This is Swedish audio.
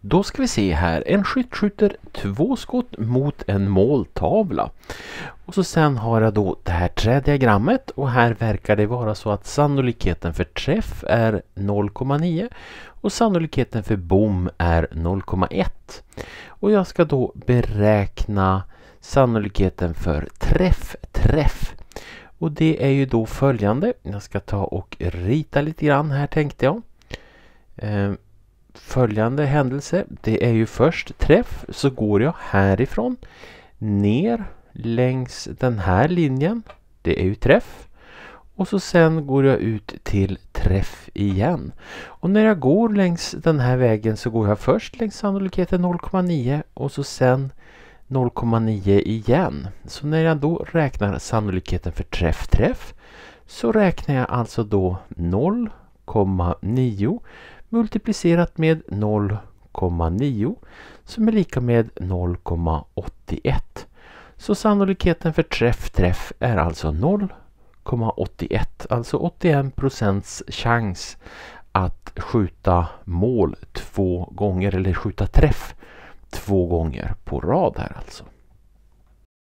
Då ska vi se här. En skytt skjuter två skott mot en måltavla. Och så sen har jag då det här trädiagrammet och här verkar det vara så att sannolikheten för träff är 0,9 och sannolikheten för bom är 0,1. Och jag ska då beräkna sannolikheten för träff, träff. Och det är ju då följande. Jag ska ta och rita lite grann här tänkte jag. Ehm, följande händelse. Det är ju först träff så går jag härifrån ner längs den här linjen. Det är ju träff. Och så sen går jag ut till träff igen. Och när jag går längs den här vägen så går jag först längs sannolikheten 0,9 och så sen 0,9 igen. Så när jag då räknar sannolikheten för träff träff så räknar jag alltså då 0,9 multiplicerat med 0,9 som är lika med 0,81. Så sannolikheten för träff träff är alltså 0,81. Alltså 81 procents chans att skjuta mål två gånger eller skjuta träff två gånger på rad här alltså.